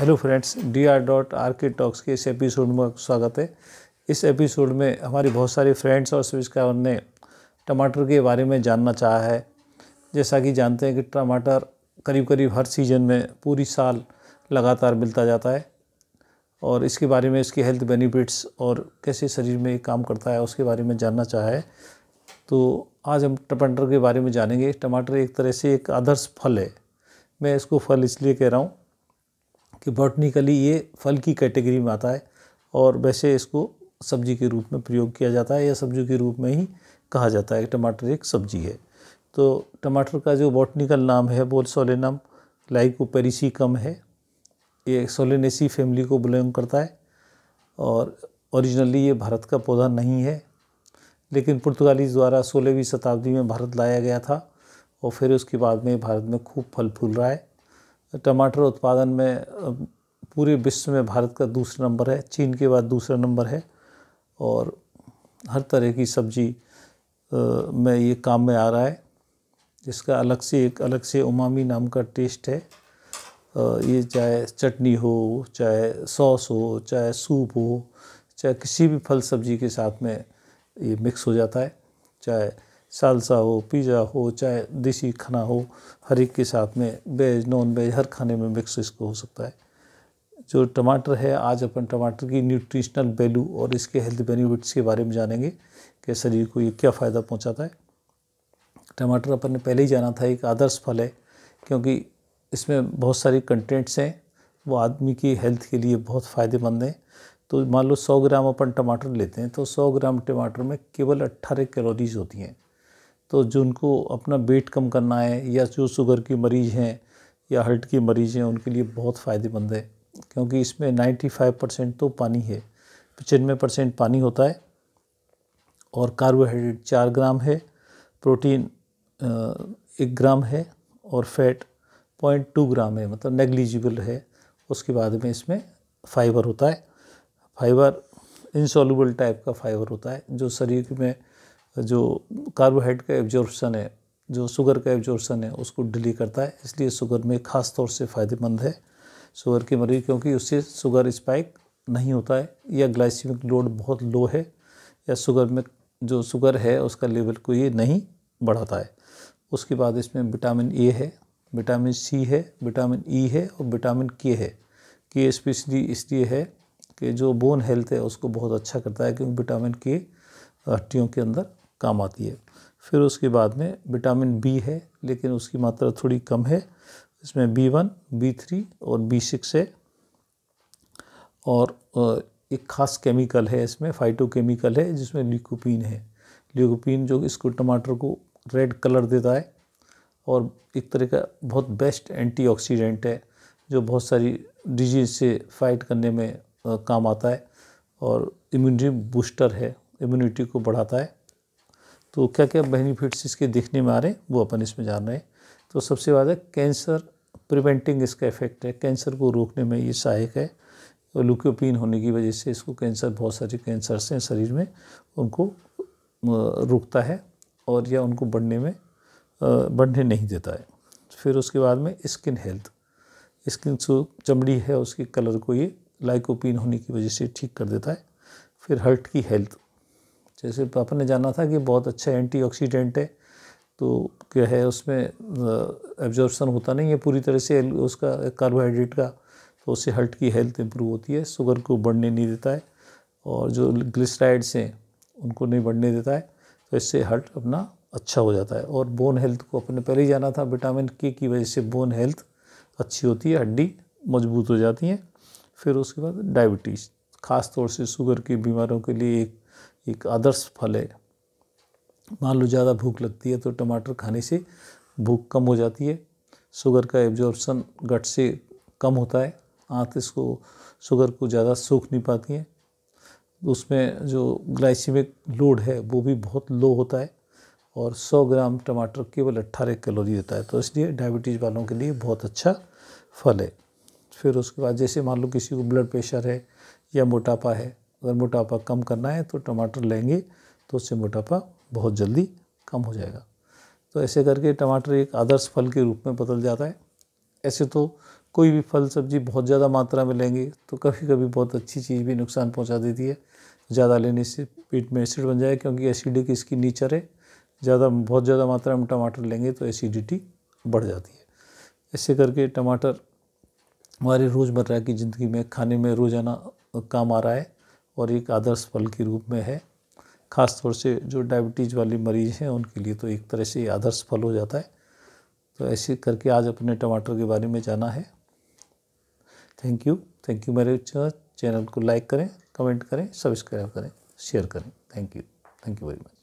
hello friends D R dot R K talks के इस episode में स्वागत है इस एपिसोड में हमारी बहुत सारी फ्रेंड्स और स्विचकार ने टमाटर के बारे में जानना चाहा है जैसा कि जानते हैं कि टमाटर करीब करीब हर सीज़न में पूरी साल लगातार मिलता जाता है और इसके बारे में इसके हेल्थ बेनिफिट्स और कैसे शरीर में काम करता है उसके बारे में जानना चाहा है तो आज हम टमाटर के बारे में जानेंगे टमाटर एक तरह से एक आदर्श फल है मैं इसको फल इसलिए कह रहा हूँ कि बॉटनिकली ये फल की कैटेगरी में आता है और वैसे इसको सब्जी के रूप में प्रयोग किया जाता है या सब्जी के रूप में ही कहा जाता है टमाटर एक सब्जी है तो टमाटर का जो बॉटनिकल नाम है बोल सोलेनम लाइकोपेरिसी कम है ये सोलेनेसी फैमिली को बिलोंग करता है और ओरिजिनली ये भारत का पौधा नहीं है लेकिन पुर्तगालीज द्वारा सोलहवीं शताब्दी में भारत लाया गया था और फिर उसके बाद में भारत में खूब फल फूल रहा है टमाटर उत्पादन में पूरे विश्व में भारत का दूसरा नंबर है चीन के बाद दूसरा नंबर है और हर तरह की सब्जी में ये काम में आ रहा है जिसका अलग से एक अलग से उमामी नाम का टेस्ट है ये चाहे चटनी हो चाहे सॉस हो चाहे सूप हो चाहे किसी भी फल सब्जी के साथ में ये मिक्स हो जाता है चाहे सालसा हो पिज़्ज़ा हो चाहे देसी खाना हो हर एक के साथ में वेज नॉन वेज हर खाने में मिक्स इसको हो सकता है जो टमाटर है आज अपन टमाटर की न्यूट्रिशनल वैल्यू और इसके हेल्थ बेनिफिट्स के बारे में जानेंगे कि शरीर को ये क्या फ़ायदा पहुंचाता है टमाटर अपन ने पहले ही जाना था एक आदर्श फल है क्योंकि इसमें बहुत सारी कंटेंट्स हैं वो आदमी की हेल्थ के लिए बहुत फ़ायदेमंद हैं तो मान लो सौ ग्राम अपन टमाटर लेते हैं तो सौ ग्राम टमाटर में केवल अट्ठारह कैलोरीज होती हैं तो जिनको अपना वेट कम करना है या जो शुगर की मरीज़ हैं या हर्ट की मरीज़ हैं उनके लिए बहुत फ़ायदेमंद है क्योंकि इसमें 95 परसेंट तो पानी है पचानवे परसेंट पानी होता है और कार्बोहाइड्रेट चार ग्राम है प्रोटीन एक ग्राम है और फैट पॉइंट टू ग्राम है मतलब नेग्लिजिबल है उसके बाद में इसमें फाइबर होता है फाइबर इंसॉलुबल टाइप का फाइबर होता है जो शरीर में जो कार्बोहाइड्रेट का एब्जॉर्बशन है जो शुगर का एब्जॉर्बशन है उसको डिले करता है इसलिए शुगर में ख़ास तौर से फ़ायदेमंद है शुगर की मरीज क्योंकि उससे शुगर स्पाइक नहीं होता है या ग्लाइसिमिक लोड बहुत लो है या शुगर में जो शुगर है उसका लेवल को ये नहीं बढ़ाता है उसके बाद इसमें विटामिन ए है विटामिन सी है विटामिन ई e है और विटामिन के है के स्पेशली इसलिए है कि जो बोन हेल्थ है उसको बहुत अच्छा करता है क्योंकि विटामिन के हड्डियों के अंदर काम आती है फिर उसके बाद में विटामिन बी है लेकिन उसकी मात्रा थोड़ी कम है इसमें बी वन बी थ्री और बी सिक्स है और एक खास केमिकल है इसमें फाइटोकेमिकल है जिसमें ल्यूकोपिन है ल्यूकोपिन जो इसको टमाटर को रेड कलर देता है और एक तरह का बहुत बेस्ट एंटीऑक्सीडेंट है जो बहुत सारी डिजीज से फाइट करने में काम आता है और इम्यूनिटी बूस्टर है इम्यूनिटी को बढ़ाता है तो क्या क्या बेनिफिट्स इसके दिखने में आ रहे हैं वो अपन इसमें जान रहे हैं तो सबसे ज़्यादा कैंसर प्रिवेंटिंग इसका इफेक्ट है कैंसर को रोकने में ये सहायक है और होने की वजह से इसको कैंसर बहुत सारे कैंसर्स हैं शरीर में उनको रोकता है और या उनको बढ़ने में बढ़ने नहीं देता है फिर उसके बाद में स्किन हेल्थ स्किन जो चमड़ी है उसके कलर को ये लाइकोपिन होने की वजह से ठीक कर देता है फिर हर्ट की हेल्थ जैसे पापा ने जाना था कि बहुत अच्छा एंटीऑक्सीडेंट है तो क्या है उसमें एब्जॉर्बसन होता नहीं है पूरी तरह से उसका कार्बोहाइड्रेट का तो उससे हर्ट की हेल्थ इम्प्रूव होती है शुगर को बढ़ने नहीं देता है और जो ग्लिसराइड्स हैं उनको नहीं बढ़ने देता है तो इससे हर्ट अपना अच्छा हो जाता है और बोन हेल्थ को अपने पहले ही जाना था विटामिन के की वजह से बोन हेल्थ अच्छी होती है हड्डी मजबूत हो जाती है फिर उसके बाद डायबिटीज़ ख़ास तौर से शुगर की बीमारों के लिए एक एक आदर्श फल है मान लो ज़्यादा भूख लगती है तो टमाटर खाने से भूख कम हो जाती है शुगर का एब्जॉर्प्शन गट से कम होता है आँत इसको शुगर को ज़्यादा सूख नहीं पाती है उसमें जो ग्लाइसिमिक लोड है वो भी बहुत लो होता है और 100 ग्राम टमाटर केवल अट्ठारह कैलोरी देता है तो इसलिए डायबिटीज़ वालों के लिए बहुत अच्छा फल है फिर उसके बाद जैसे मान लो किसी को ब्लड प्रेशर है या मोटापा है अगर मोटापा कम करना है तो टमाटर लेंगे तो उससे मोटापा बहुत जल्दी कम हो जाएगा तो ऐसे करके टमाटर एक आदर्श फल के रूप में बदल जाता है ऐसे तो कोई भी फल सब्जी बहुत ज़्यादा मात्रा में लेंगे तो कभी कभी बहुत अच्छी चीज़ भी नुकसान पहुंचा देती है ज़्यादा लेने से पेट में एसिड बन जाए क्योंकि एसिडिक इसकी नेचर है ज़्यादा बहुत ज़्यादा मात्रा में टमाटर लेंगे तो एसिडिटी बढ़ जाती है ऐसे करके टमाटर हमारे रोज़मर्रा की ज़िंदगी में खाने में रोज़ाना काम आ रहा है और एक आदर्श फल के रूप में है ख़ास तौर से जो डायबिटीज़ वाले मरीज़ हैं उनके लिए तो एक तरह से आदर्श फल हो जाता है तो ऐसे करके आज अपने टमाटर के बारे में जाना है थैंक यू थैंक यू मेरे चैनल को लाइक करें कमेंट करें सब्सक्राइब करें शेयर करें thank you thank you very much